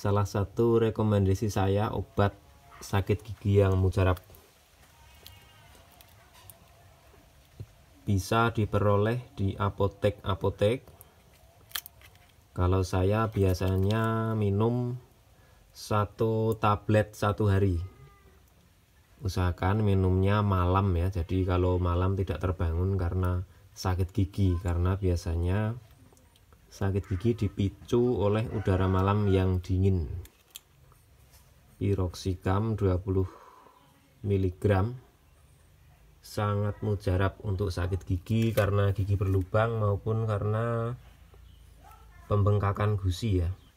salah satu rekomendasi saya obat sakit gigi yang mujarab bisa diperoleh di apotek-apotek kalau saya biasanya minum satu tablet satu hari usahakan minumnya malam ya jadi kalau malam tidak terbangun karena sakit gigi karena biasanya sakit gigi dipicu oleh udara malam yang dingin piroksikam 20 mg sangat mujarab untuk sakit gigi karena gigi berlubang maupun karena pembengkakan gusi ya